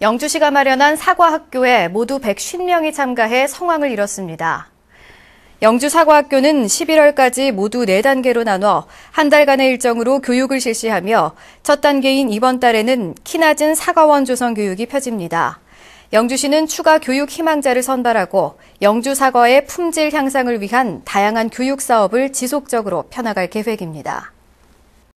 영주시가 마련한 사과학교에 모두 150명이 참가해 성황을 이뤘습니다. 영주사과학교는 11월까지 모두 4단계로 나눠 한 달간의 일정으로 교육을 실시하며 첫 단계인 이번 달에는 키 낮은 사과원 조성 교육이 펴집니다. 영주시는 추가 교육 희망자를 선발하고 영주사과의 품질 향상을 위한 다양한 교육 사업을 지속적으로 펴나갈 계획입니다.